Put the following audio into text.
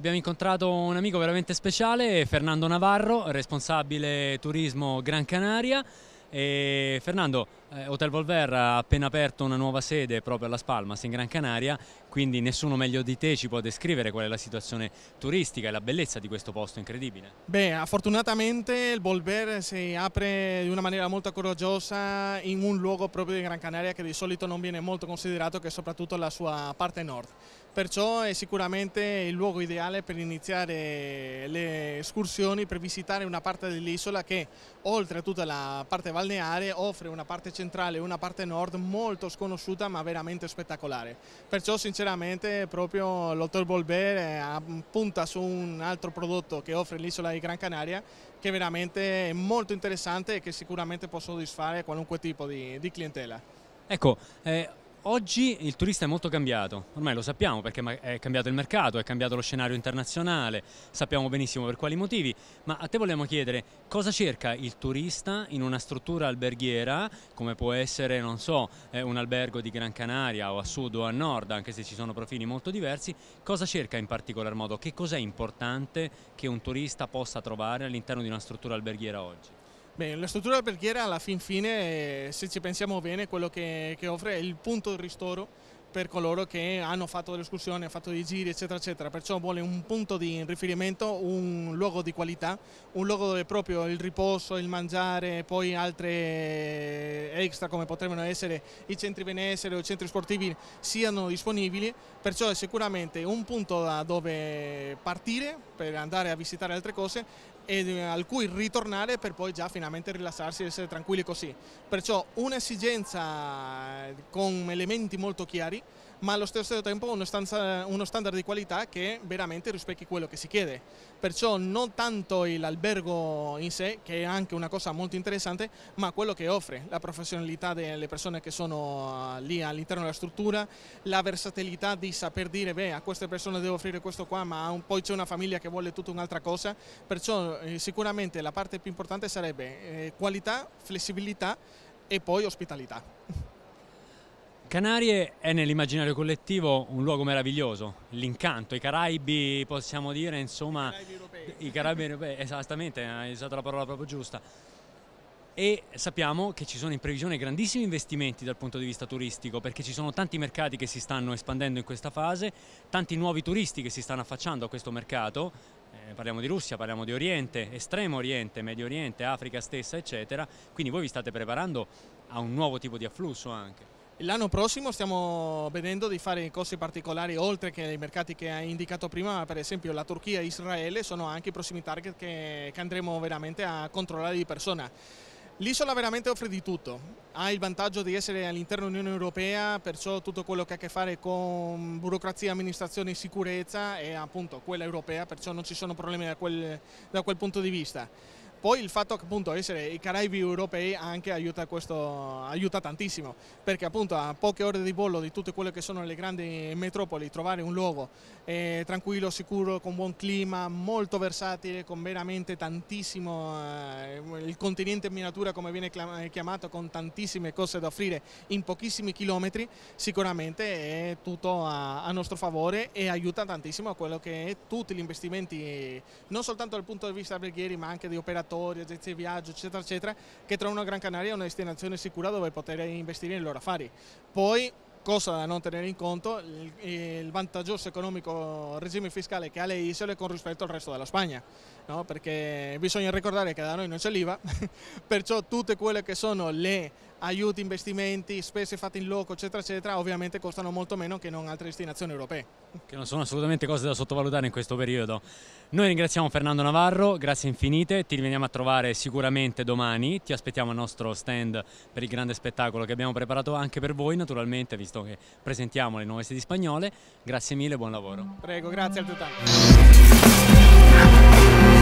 abbiamo incontrato un amico veramente speciale, Fernando Navarro, responsabile turismo Gran Canaria. E Fernando, eh, Hotel Volver ha appena aperto una nuova sede proprio alla Spalmas in Gran Canaria, quindi nessuno meglio di te ci può descrivere qual è la situazione turistica e la bellezza di questo posto incredibile. Beh, fortunatamente il Volver si apre in una maniera molto coraggiosa in un luogo proprio di Gran Canaria che di solito non viene molto considerato, che è soprattutto la sua parte nord. Perciò è sicuramente il luogo ideale per iniziare le escursioni, per visitare una parte dell'isola che oltre a tutta la parte balneare offre una parte centrale centrale e una parte nord molto sconosciuta ma veramente spettacolare. Perciò sinceramente proprio l'Hotel Volver eh, mm, punta su un altro prodotto che offre l'isola di Gran Canaria che veramente è molto interessante e che sicuramente può soddisfare qualunque tipo di, di clientela. Ecco, eh, Oggi il turista è molto cambiato, ormai lo sappiamo perché è cambiato il mercato, è cambiato lo scenario internazionale, sappiamo benissimo per quali motivi, ma a te vogliamo chiedere cosa cerca il turista in una struttura alberghiera come può essere, non so, eh, un albergo di Gran Canaria o a sud o a nord, anche se ci sono profili molto diversi, cosa cerca in particolar modo, che cos'è importante che un turista possa trovare all'interno di una struttura alberghiera oggi? Beh, la struttura del alberghiera alla fin fine, se ci pensiamo bene, quello che, che offre è il punto di ristoro per coloro che hanno fatto delle escursioni, hanno fatto dei giri, eccetera, eccetera. Perciò vuole un punto di riferimento, un luogo di qualità, un luogo dove proprio il riposo, il mangiare, poi altre eh, extra come potrebbero essere i centri benessere o i centri sportivi siano disponibili. Perciò è sicuramente un punto da dove partire per andare a visitare altre cose e eh, al cui ritornare per poi già finalmente rilassarsi e essere tranquilli così. Perciò un'esigenza eh, con elementi molto chiari ma allo stesso tempo uno, stanza, uno standard di qualità che veramente rispecchi quello che si chiede. Perciò non tanto l'albergo in sé, che è anche una cosa molto interessante, ma quello che offre, la professionalità delle persone che sono eh, lì all'interno della struttura, la versatilità di saper dire, beh, a queste persone devo offrire questo qua, ma poi c'è una famiglia che vuole tutta un'altra cosa. Perciò eh, sicuramente la parte più importante sarebbe eh, qualità, flessibilità e poi ospitalità. Canarie è nell'immaginario collettivo un luogo meraviglioso, l'incanto, i Caraibi possiamo dire, insomma, i Caraibi europei. i Caraibi europei, esattamente, hai usato la parola proprio giusta. E sappiamo che ci sono in previsione grandissimi investimenti dal punto di vista turistico, perché ci sono tanti mercati che si stanno espandendo in questa fase, tanti nuovi turisti che si stanno affacciando a questo mercato, eh, parliamo di Russia, parliamo di Oriente, Estremo Oriente, Medio Oriente, Africa stessa, eccetera. Quindi voi vi state preparando a un nuovo tipo di afflusso anche. L'anno prossimo stiamo vedendo di fare cose particolari oltre che i mercati che hai indicato prima, per esempio la Turchia e Israele sono anche i prossimi target che, che andremo veramente a controllare di persona. L'isola veramente offre di tutto, ha il vantaggio di essere all'interno dell'Unione Europea, perciò tutto quello che ha a che fare con burocrazia, amministrazione e sicurezza è appunto quella europea, perciò non ci sono problemi da quel, da quel punto di vista. Poi il fatto che appunto essere i Caraibi europei anche aiuta, questo, aiuta tantissimo, perché appunto a poche ore di volo di tutte quelle che sono le grandi metropoli, trovare un luogo eh, tranquillo, sicuro, con buon clima, molto versatile, con veramente tantissimo, eh, il continente in miniatura come viene chiamato, con tantissime cose da offrire in pochissimi chilometri, sicuramente è tutto a, a nostro favore e aiuta tantissimo a quello che è tutti gli investimenti, non soltanto dal punto di vista alberghieri ma anche di operatori lavoratori, agenzie di viaggio, eccetera, eccetera, che trovano Gran Canaria una destinazione sicura dove poter investire nei loro affari. Poi cosa da non tenere in conto, il, il vantaggioso economico regime fiscale che ha le isole con rispetto al resto della Spagna no? perché bisogna ricordare che da noi non c'è l'IVA, perciò tutte quelle che sono le aiuti, investimenti, spese fatte in loco, eccetera, eccetera, ovviamente costano molto meno che non altre destinazioni europee. Che non sono assolutamente cose da sottovalutare in questo periodo. Noi ringraziamo Fernando Navarro, grazie infinite, ti rivediamo a trovare sicuramente domani, ti aspettiamo al nostro stand per il grande spettacolo che abbiamo preparato anche per voi, naturalmente, visto che presentiamo le nuove sedi spagnole. Grazie mille, buon lavoro. Prego, grazie al altrettanto.